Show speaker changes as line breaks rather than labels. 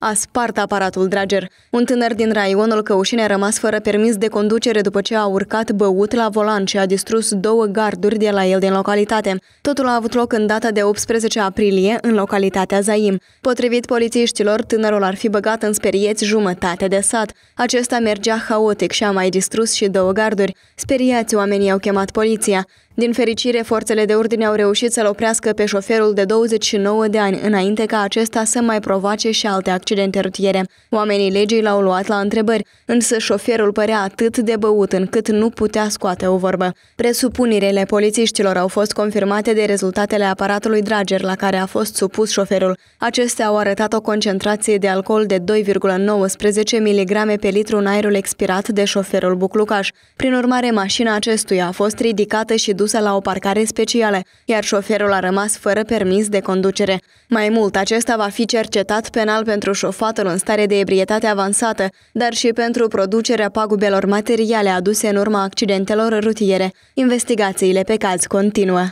A spart aparatul Drager. Un tânăr din raionul Căușine a rămas fără permis de conducere după ce a urcat băut la volan și a distrus două garduri de la el din localitate. Totul a avut loc în data de 18 aprilie, în localitatea Zaim. Potrivit polițiștilor, tânărul ar fi băgat în sperieți jumătate de sat. Acesta mergea haotic și a mai distrus și două garduri. Speriați, oamenii au chemat poliția. Din fericire, forțele de ordine au reușit să-l oprească pe șoferul de 29 de ani, înainte ca acesta să mai provoace și alte accidente rutiere. Oamenii legii l-au luat la întrebări, însă șoferul părea atât de băut încât nu putea scoate o vorbă. Presupunirele polițiștilor au fost confirmate de rezultatele aparatului Drager la care a fost supus șoferul. Acestea au arătat o concentrație de alcool de 2,19 mg pe litru în aerul expirat de șoferul Buclucaș. Prin urmare, mașina acestuia a fost ridicată și dusă dusă la o parcare specială, iar șoferul a rămas fără permis de conducere. Mai mult, acesta va fi cercetat penal pentru șofatul în stare de ebrietate avansată, dar și pentru producerea pagubelor materiale aduse în urma accidentelor rutiere. Investigațiile pe caz continuă.